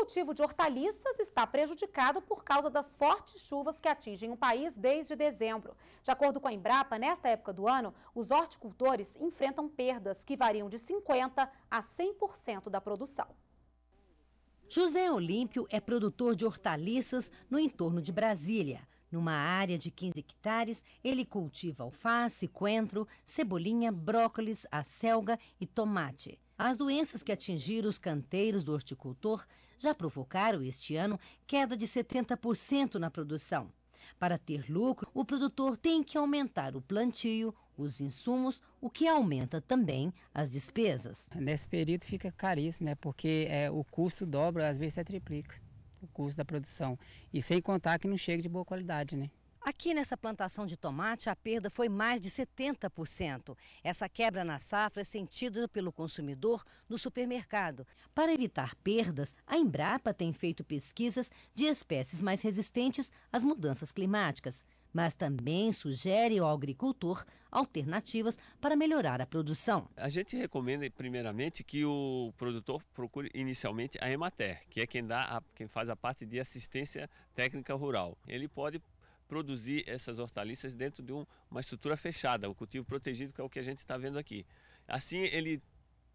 O cultivo de hortaliças está prejudicado por causa das fortes chuvas que atingem o país desde dezembro. De acordo com a Embrapa, nesta época do ano, os horticultores enfrentam perdas que variam de 50% a 100% da produção. José Olímpio é produtor de hortaliças no entorno de Brasília. Numa área de 15 hectares, ele cultiva alface, coentro, cebolinha, brócolis, acelga e tomate. As doenças que atingiram os canteiros do horticultor já provocaram este ano queda de 70% na produção. Para ter lucro, o produtor tem que aumentar o plantio, os insumos, o que aumenta também as despesas. Nesse período fica caríssimo, é porque é, o custo dobra, às vezes até triplica o custo da produção. E sem contar que não chega de boa qualidade, né? Aqui nessa plantação de tomate, a perda foi mais de 70%. Essa quebra na safra é sentida pelo consumidor no supermercado. Para evitar perdas, a Embrapa tem feito pesquisas de espécies mais resistentes às mudanças climáticas, mas também sugere ao agricultor alternativas para melhorar a produção. A gente recomenda, primeiramente, que o produtor procure inicialmente a Emater, que é quem, dá a, quem faz a parte de assistência técnica rural. Ele pode produzir essas hortaliças dentro de um, uma estrutura fechada, o um cultivo protegido, que é o que a gente está vendo aqui. Assim ele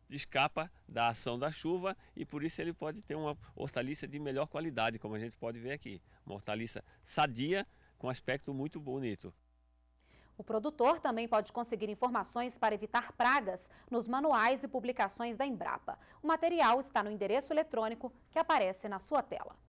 escapa da ação da chuva e por isso ele pode ter uma hortaliça de melhor qualidade, como a gente pode ver aqui. Uma hortaliça sadia, com aspecto muito bonito. O produtor também pode conseguir informações para evitar pragas nos manuais e publicações da Embrapa. O material está no endereço eletrônico que aparece na sua tela.